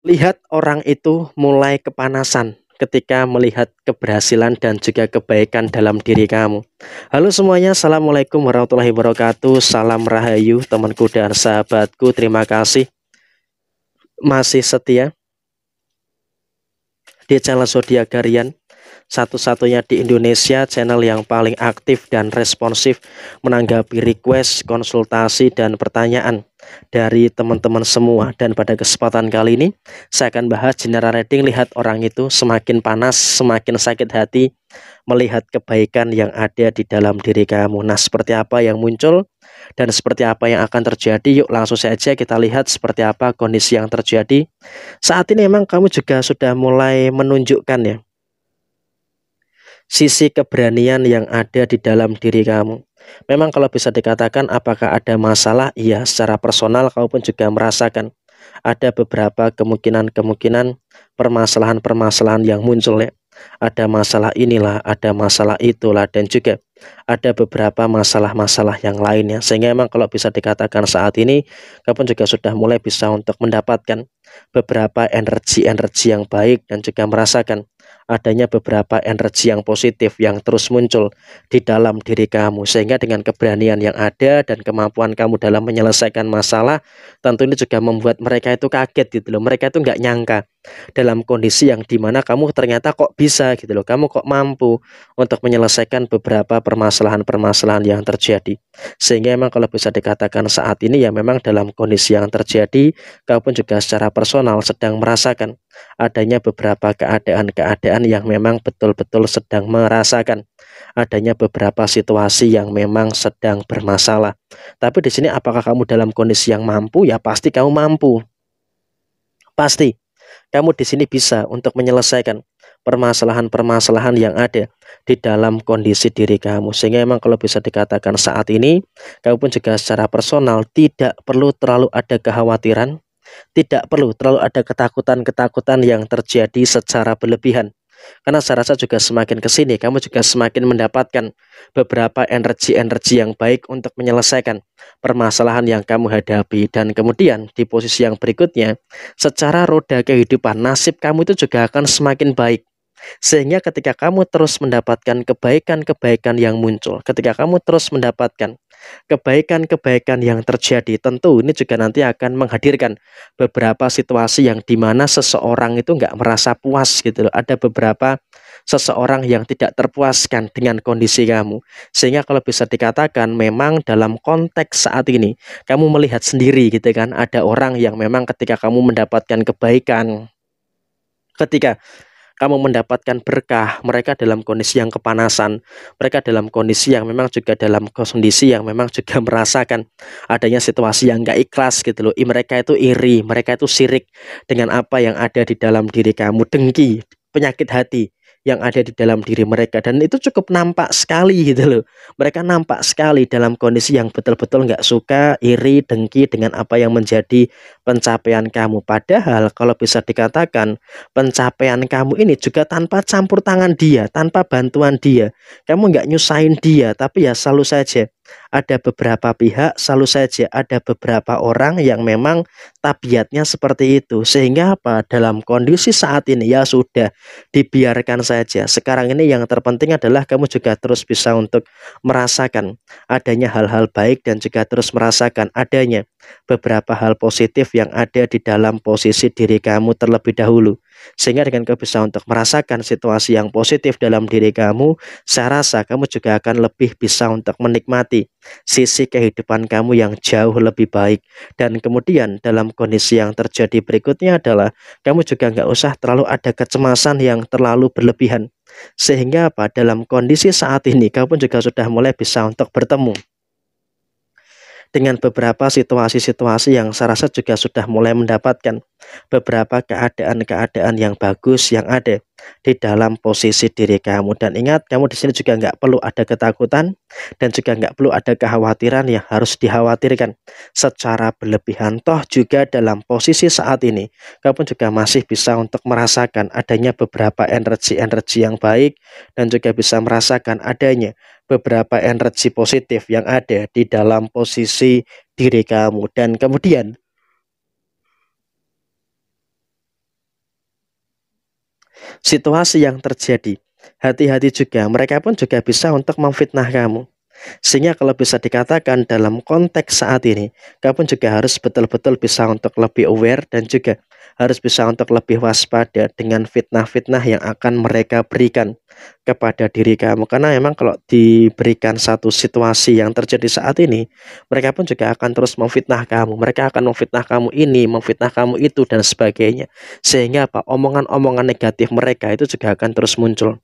Lihat orang itu mulai kepanasan ketika melihat keberhasilan dan juga kebaikan dalam diri kamu. Halo semuanya, Assalamualaikum warahmatullahi wabarakatuh. Salam Rahayu, temanku dan sahabatku. Terima kasih masih setia di channel Zodiak Garian satu-satunya di Indonesia channel yang paling aktif dan responsif menanggapi request, konsultasi, dan pertanyaan dari teman-teman semua. Dan pada kesempatan kali ini, saya akan bahas general rating lihat orang itu semakin panas, semakin sakit hati melihat kebaikan yang ada di dalam diri kamu. Nah, seperti apa yang muncul dan seperti apa yang akan terjadi? Yuk langsung saja kita lihat seperti apa kondisi yang terjadi. Saat ini memang kamu juga sudah mulai menunjukkan ya sisi keberanian yang ada di dalam diri kamu. Memang kalau bisa dikatakan apakah ada masalah? Iya, secara personal kau pun juga merasakan ada beberapa kemungkinan-kemungkinan permasalahan-permasalahan yang muncul ya. Ada masalah inilah, ada masalah itulah dan juga ada beberapa masalah-masalah yang lainnya. Sehingga memang kalau bisa dikatakan saat ini kau pun juga sudah mulai bisa untuk mendapatkan beberapa energi-energi yang baik dan juga merasakan adanya beberapa energi yang positif yang terus muncul di dalam diri kamu sehingga dengan keberanian yang ada dan kemampuan kamu dalam menyelesaikan masalah tentu ini juga membuat mereka itu kaget gitu loh mereka itu nggak nyangka dalam kondisi yang dimana kamu ternyata kok bisa gitu loh kamu kok mampu untuk menyelesaikan beberapa permasalahan-permasalahan yang terjadi sehingga memang kalau bisa dikatakan saat ini ya memang dalam kondisi yang terjadi kamu pun juga secara personal sedang merasakan adanya beberapa keadaan-keadaan yang memang betul-betul sedang merasakan adanya beberapa situasi yang memang sedang bermasalah. Tapi di sini apakah kamu dalam kondisi yang mampu? Ya pasti kamu mampu. Pasti. Kamu di sini bisa untuk menyelesaikan permasalahan-permasalahan yang ada di dalam kondisi diri kamu. Sehingga memang kalau bisa dikatakan saat ini, kamu pun juga secara personal tidak perlu terlalu ada kekhawatiran tidak perlu terlalu ada ketakutan-ketakutan yang terjadi secara berlebihan. Karena saya rasa juga semakin ke sini, kamu juga semakin mendapatkan beberapa energi-energi yang baik untuk menyelesaikan permasalahan yang kamu hadapi. Dan kemudian di posisi yang berikutnya, secara roda kehidupan, nasib kamu itu juga akan semakin baik. Sehingga ketika kamu terus mendapatkan kebaikan-kebaikan yang muncul, ketika kamu terus mendapatkan kebaikan-kebaikan yang terjadi, tentu ini juga nanti akan menghadirkan beberapa situasi yang dimana seseorang itu nggak merasa puas gitu loh. Ada beberapa seseorang yang tidak terpuaskan dengan kondisi kamu. Sehingga kalau bisa dikatakan memang dalam konteks saat ini, kamu melihat sendiri gitu kan, ada orang yang memang ketika kamu mendapatkan kebaikan, ketika kamu mendapatkan berkah. Mereka dalam kondisi yang kepanasan, mereka dalam kondisi yang memang juga dalam kondisi yang memang juga merasakan adanya situasi yang gak ikhlas gitu loh. Mereka itu iri, mereka itu sirik dengan apa yang ada di dalam diri kamu, dengki, penyakit hati yang ada di dalam diri mereka dan itu cukup nampak sekali gitu loh mereka nampak sekali dalam kondisi yang betul-betul nggak suka iri dengki dengan apa yang menjadi pencapaian kamu padahal kalau bisa dikatakan pencapaian kamu ini juga tanpa campur tangan dia tanpa bantuan dia kamu nggak nyusahin dia tapi ya selalu saja ada beberapa pihak selalu saja ada beberapa orang yang memang tabiatnya seperti itu sehingga apa dalam kondisi saat ini ya sudah dibiarkan saja sekarang ini yang terpenting adalah kamu juga terus bisa untuk merasakan adanya hal-hal baik dan juga terus merasakan adanya beberapa hal positif yang ada di dalam posisi diri kamu terlebih dahulu sehingga dengan kau bisa untuk merasakan situasi yang positif dalam diri kamu, saya rasa kamu juga akan lebih bisa untuk menikmati sisi kehidupan kamu yang jauh lebih baik. Dan kemudian dalam kondisi yang terjadi berikutnya adalah kamu juga nggak usah terlalu ada kecemasan yang terlalu berlebihan. Sehingga apa? Dalam kondisi saat ini kamu pun juga sudah mulai bisa untuk bertemu dengan beberapa situasi-situasi yang saya rasa juga sudah mulai mendapatkan beberapa keadaan-keadaan yang bagus yang ada di dalam posisi diri kamu. Dan ingat, kamu di sini juga nggak perlu ada ketakutan dan juga nggak perlu ada kekhawatiran yang harus dikhawatirkan secara berlebihan. Toh juga dalam posisi saat ini, kamu juga masih bisa untuk merasakan adanya beberapa energi-energi yang baik dan juga bisa merasakan adanya beberapa energi positif yang ada di dalam posisi diri kamu. Dan kemudian situasi yang terjadi. Hati-hati juga, mereka pun juga bisa untuk memfitnah kamu. Sehingga kalau bisa dikatakan dalam konteks saat ini, kamu juga harus betul-betul bisa untuk lebih aware dan juga harus bisa untuk lebih waspada dengan fitnah-fitnah yang akan mereka berikan kepada diri kamu. Karena memang kalau diberikan satu situasi yang terjadi saat ini, mereka pun juga akan terus memfitnah kamu. Mereka akan memfitnah kamu ini, memfitnah kamu itu, dan sebagainya. Sehingga apa? Omongan-omongan negatif mereka itu juga akan terus muncul.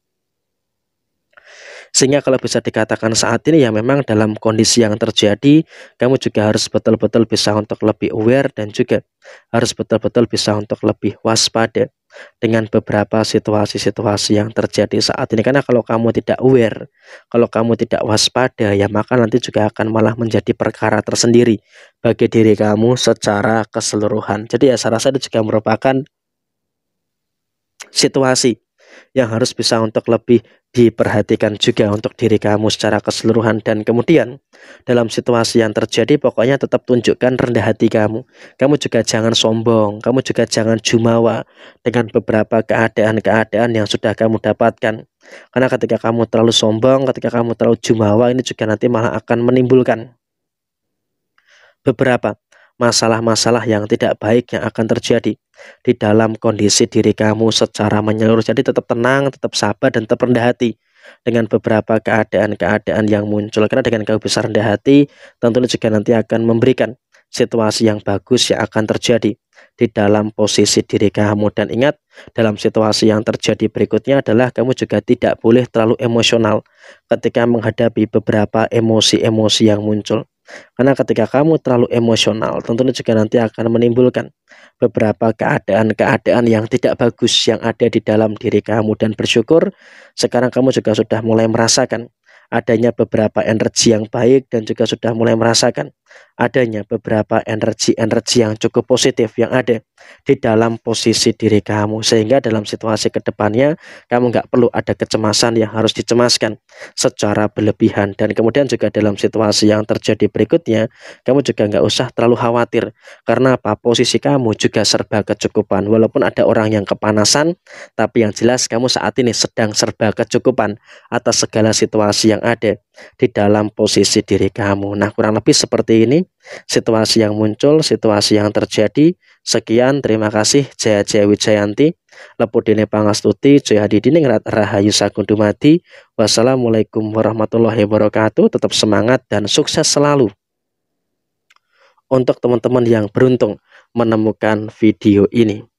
Sehingga kalau bisa dikatakan saat ini ya memang dalam kondisi yang terjadi, kamu juga harus betul-betul bisa untuk lebih aware dan juga harus betul-betul bisa untuk lebih waspada dengan beberapa situasi-situasi yang terjadi saat ini karena kalau kamu tidak aware, kalau kamu tidak waspada ya maka nanti juga akan malah menjadi perkara tersendiri bagi diri kamu secara keseluruhan. Jadi ya saya rasa itu juga merupakan situasi yang harus bisa untuk lebih diperhatikan juga untuk diri kamu secara keseluruhan dan kemudian dalam situasi yang terjadi pokoknya tetap tunjukkan rendah hati kamu kamu juga jangan sombong kamu juga jangan jumawa dengan beberapa keadaan-keadaan yang sudah kamu dapatkan karena ketika kamu terlalu sombong ketika kamu terlalu jumawa ini juga nanti malah akan menimbulkan beberapa masalah-masalah yang tidak baik yang akan terjadi di dalam kondisi diri kamu secara menyeluruh. Jadi tetap tenang, tetap sabar, dan tetap rendah hati dengan beberapa keadaan-keadaan yang muncul. Karena dengan kamu besar rendah hati, tentunya juga nanti akan memberikan situasi yang bagus yang akan terjadi di dalam posisi diri kamu. Dan ingat, dalam situasi yang terjadi berikutnya adalah kamu juga tidak boleh terlalu emosional ketika menghadapi beberapa emosi-emosi yang muncul. Karena ketika kamu terlalu emosional, tentunya juga nanti akan menimbulkan beberapa keadaan-keadaan yang tidak bagus yang ada di dalam diri kamu dan bersyukur sekarang kamu juga sudah mulai merasakan adanya beberapa energi yang baik dan juga sudah mulai merasakan adanya beberapa energi-energi yang cukup positif yang ada di dalam posisi diri kamu sehingga dalam situasi kedepannya kamu nggak perlu ada kecemasan yang harus dicemaskan secara berlebihan dan kemudian juga dalam situasi yang terjadi berikutnya kamu juga nggak usah terlalu khawatir karena apa posisi kamu juga serba kecukupan walaupun ada orang yang kepanasan tapi yang jelas kamu saat ini sedang serba kecukupan atas segala situasi yang ada di dalam posisi diri kamu. Nah, kurang lebih seperti ini situasi yang muncul, situasi yang terjadi. Sekian, terima kasih. Jaya Jaya Wijayanti, Lepudine Pangastuti, Jayadi Diningrat, Rahayu Sagundumadi. Wassalamualaikum warahmatullahi wabarakatuh. Tetap semangat dan sukses selalu. Untuk teman-teman yang beruntung menemukan video ini.